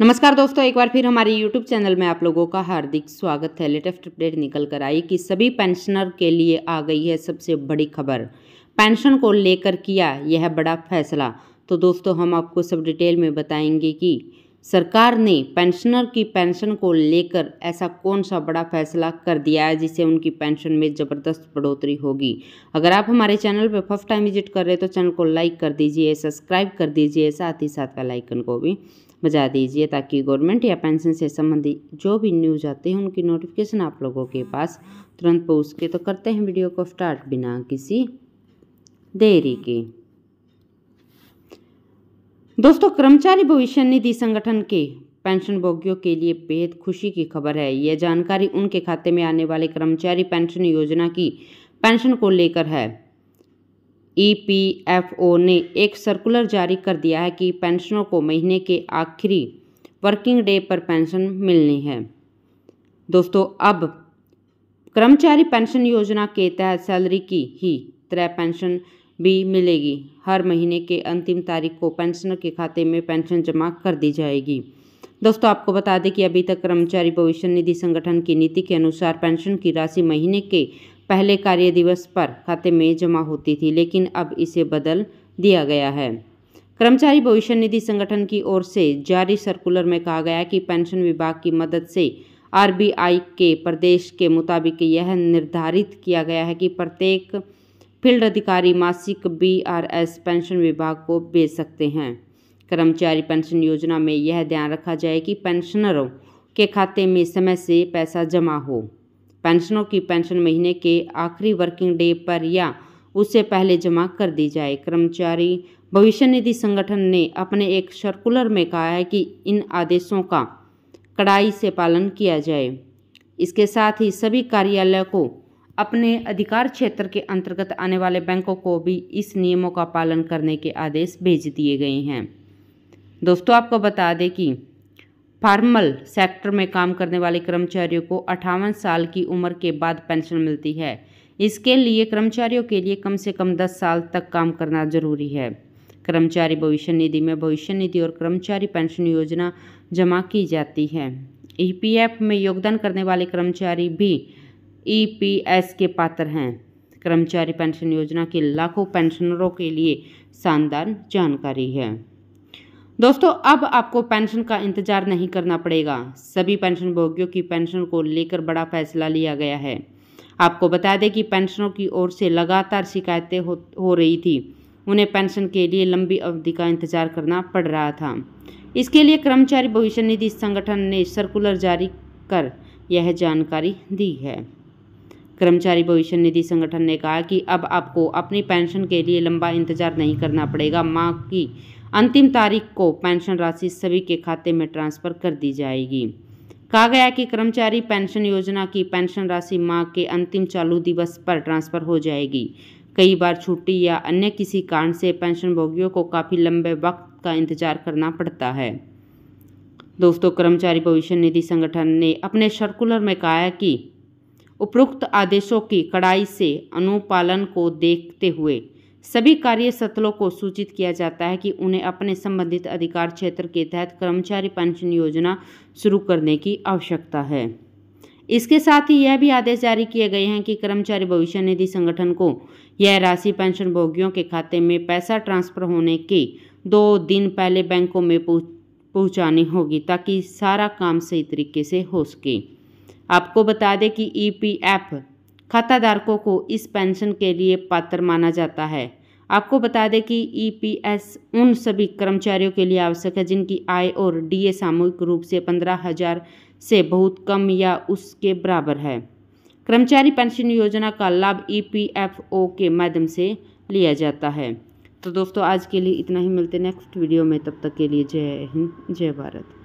नमस्कार दोस्तों एक बार फिर हमारे यूट्यूब चैनल में आप लोगों का हार्दिक स्वागत है लेटेस्ट अपडेट निकल कर आई कि सभी पेंशनर के लिए आ गई है सबसे बड़ी खबर पेंशन को लेकर किया यह बड़ा फैसला तो दोस्तों हम आपको सब डिटेल में बताएंगे कि सरकार ने पेंशनर की पेंशन को लेकर ऐसा कौन सा बड़ा फैसला कर दिया है जिससे उनकी पेंशन में ज़बरदस्त बढ़ोतरी होगी अगर आप हमारे चैनल पर फर्स्ट टाइम विजिट कर रहे हैं तो चैनल को लाइक कर दीजिए सब्सक्राइब कर दीजिए साथ ही साथ बेल को भी बजा दीजिए ताकि गवर्नमेंट या पेंशन से संबंधित जो भी न्यूज़ आती है उनकी नोटिफिकेशन आप लोगों के पास तुरंत पहुँच के तो करते हैं वीडियो को स्टार्ट बिना किसी देरी के दोस्तों कर्मचारी भविष्य निधि संगठन के पेंशन भोगियों के लिए बेहद खुशी की खबर है यह जानकारी उनके खाते में आने वाले कर्मचारी पेंशन योजना की पेंशन को लेकर है ईपीएफओ ने एक सर्कुलर जारी कर दिया है कि पेंशनों को महीने के आखिरी वर्किंग डे पर पेंशन मिलनी है दोस्तों अब कर्मचारी पेंशन योजना के तहत सैलरी की ही तरह पेंशन भी मिलेगी हर महीने के अंतिम तारीख को पेंशनर के खाते में पेंशन जमा कर दी जाएगी दोस्तों आपको बता दें कि अभी तक कर्मचारी भविष्य निधि संगठन की नीति के अनुसार पेंशन की राशि महीने के पहले कार्य दिवस पर खाते में जमा होती थी लेकिन अब इसे बदल दिया गया है कर्मचारी भविष्य निधि संगठन की ओर से जारी सर्कुलर में कहा गया कि पेंशन विभाग की मदद से आरबीआई के प्रदेश के मुताबिक यह निर्धारित किया गया है कि प्रत्येक फील्ड अधिकारी मासिक बीआरएस पेंशन विभाग को भेज सकते हैं कर्मचारी पेंशन योजना में यह ध्यान रखा जाए कि पेंशनरों के खाते में समय से पैसा जमा हो पेंशनों की पेंशन महीने के आखिरी वर्किंग डे पर या उससे पहले जमा कर दी जाए कर्मचारी भविष्य निधि संगठन ने अपने एक सर्कुलर में कहा है कि इन आदेशों का कड़ाई से पालन किया जाए इसके साथ ही सभी कार्यालय को अपने अधिकार क्षेत्र के अंतर्गत आने वाले बैंकों को भी इस नियमों का पालन करने के आदेश भेज दिए गए हैं दोस्तों आपको बता दें कि फार्मल सेक्टर में काम करने वाले कर्मचारियों को अठावन साल की उम्र के बाद पेंशन मिलती है इसके लिए कर्मचारियों के लिए कम से कम दस साल तक काम करना जरूरी है कर्मचारी भविष्य निधि में भविष्य निधि और कर्मचारी पेंशन योजना जमा की जाती है ईपीएफ में योगदान करने वाले कर्मचारी भी ईपीएस के पात्र हैं कर्मचारी पेंशन योजना के लाखों पेंशनरों के लिए शानदार जानकारी है दोस्तों अब आपको पेंशन का इंतजार नहीं करना पड़ेगा सभी पेंशन भोगियों की पेंशन को लेकर बड़ा फैसला लिया गया है आपको बता दें कि पेंशनों की ओर से लगातार शिकायतें हो, हो रही थी उन्हें पेंशन के लिए लंबी अवधि का इंतजार करना पड़ रहा था इसके लिए कर्मचारी भविष्य निधि संगठन ने सर्कुलर जारी कर यह जानकारी दी है कर्मचारी भविष्य निधि संगठन ने कहा कि अब आपको अपनी पेंशन के लिए लंबा इंतजार नहीं करना पड़ेगा माँ की अंतिम तारीख को पेंशन राशि सभी के खाते में ट्रांसफर कर दी जाएगी कहा गया कि कर्मचारी पेंशन योजना की पेंशन राशि माह के अंतिम चालू दिवस पर ट्रांसफर हो जाएगी कई बार छुट्टी या अन्य किसी कारण से पेंशनभोगियों को काफ़ी लंबे वक्त का इंतजार करना पड़ता है दोस्तों कर्मचारी भविष्य निधि संगठन ने अपने सर्कुलर में कहा है कि उपरोक्त आदेशों की कड़ाई से अनुपालन को देखते हुए सभी कार्य सत्रों को सूचित किया जाता है कि उन्हें अपने संबंधित अधिकार क्षेत्र के तहत कर्मचारी पेंशन योजना शुरू करने की आवश्यकता है इसके साथ ही यह भी आदेश जारी किए गए हैं कि कर्मचारी भविष्य निधि संगठन को यह राशि पेंशन भोगियों के खाते में पैसा ट्रांसफर होने के दो दिन पहले बैंकों में पहुंचानी होगी ताकि सारा काम सही तरीके से हो सके आपको बता दें कि ई खाताधारकों को इस पेंशन के लिए पात्र माना जाता है आपको बता दें कि ईपीएस e उन सभी कर्मचारियों के लिए आवश्यक है जिनकी आय और डीए सामूहिक रूप से पंद्रह हजार से बहुत कम या उसके बराबर है कर्मचारी पेंशन योजना का लाभ ईपीएफओ e के माध्यम से लिया जाता है तो दोस्तों आज के लिए इतना ही मिलते नेक्स्ट वीडियो में तब तक के लिए जय हिंद जय भारत